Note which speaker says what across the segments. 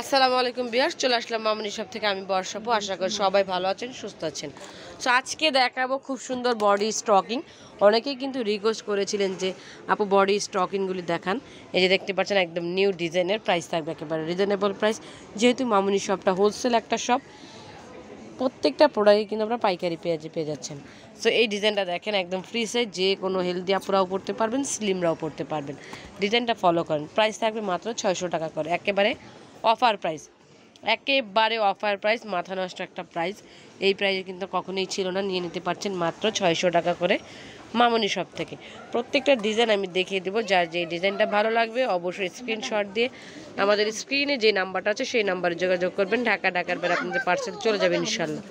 Speaker 1: আসসালামু আলাইকুম বিহার চলে আসলাম মামনি সব থেকে আমি বর্ষাবো আশা করি সবাই ভালো আছেন সুস্থ আছেন সো আজকে দেখাবো খুব সুন্দর বডি স্টকিং অনেকেই কিন্তু রিকোয়েস্ট করেছিলেন যে আপু বডি স্টকিংগুলি দেখান এই যে দেখতে পাচ্ছেন একদম নিউ ডিজাইনের প্রাইস থাকবে একেবারে রিজনেবল প্রাইস যেহেতু মামুনি শপটা হোলসেল একটা শপ প্রত্যেকটা প্রোডাক্টই কিন্তু আপনারা পাইকারি পেয়ে পেয়ে যাচ্ছেন সো এই ডিজাইনটা দেখেন একদম ফ্রি সাইজ যে কোনো হেলদি আপুরাও পড়তে পারবেন স্লিমরাও পড়তে পারবেন ডিজাইনটা ফলো করেন প্রাইস থাকবে মাত্র ছয়শো টাকা করে একেবারে অফার প্রাইস একেবারে অফার প্রাইস মাথা নষ্ট একটা প্রাইস এই প্রাইসে কিন্তু কখনোই ছিল না নিয়ে নিতে পারছেন মাত্র ছয়শো টাকা করে মামনি শপ থেকে প্রত্যেকটা ডিজাইন আমি দেখিয়ে দেবো যার যে ডিজাইনটা ভালো লাগবে অবশ্যই স্ক্রিনশট দিয়ে আমাদের স্ক্রিনে যে নাম্বারটা আছে সেই নাম্বারে যোগাযোগ করবেন ঢাকা ঢাকার বেলা আপনাদের পার্সেল চলে যাবে ইনশাল্লাহ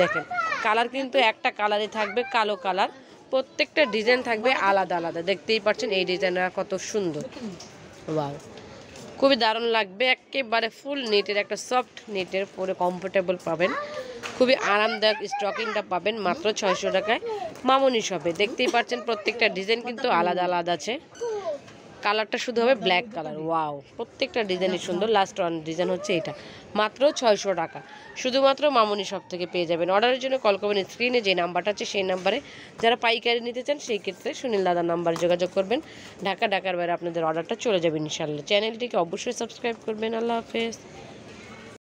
Speaker 1: দেখেন কালার কিন্তু একটা কালারে থাকবে কালো কালার প্রত্যেকটা ডিজাইন থাকবে আলাদা আলাদা দেখতেই পাচ্ছেন এই ডিজাইনটা কত সুন্দর ওয়াও খুবই দারুণ লাগবে একেবারে ফুল নেটের একটা সফট নেটের পরে কমফোর্টেবল পাবেন খুবই আরামদায়ক স্টকিংটা পাবেন মাত্র ছয়শো টাকায় মামুনি সবে দেখতেই পাচ্ছেন প্রত্যেকটা ডিজাইন কিন্তু আলাদা আলাদা আছে কালারটা শুধু হবে ব্ল্যাক কালার ওয়াও প্রত্যেকটা ডিজাইনই সুন্দর লাস্ট ওয়ান ডিজাইন হচ্ছে এটা মাত্র ছয়শো টাকা শুধুমাত্র মামুনি শপ থেকে পেয়ে যাবেন অর্ডারের জন্য কল করবেন স্ক্রিনে যে নাম্বারটা আছে সেই নাম্বারে যারা পাইকারি নিতে চান সেই ক্ষেত্রে সুনীল দাদার নাম্বারে যোগাযোগ করবেন ঢাকা ঢাকার বাইরে আপনাদের অর্ডারটা চলে যাবে ইনশাল্লাহ চ্যানেলটিকে অবশ্যই সাবস্ক্রাইব করবেন আল্লাহ হাফেজ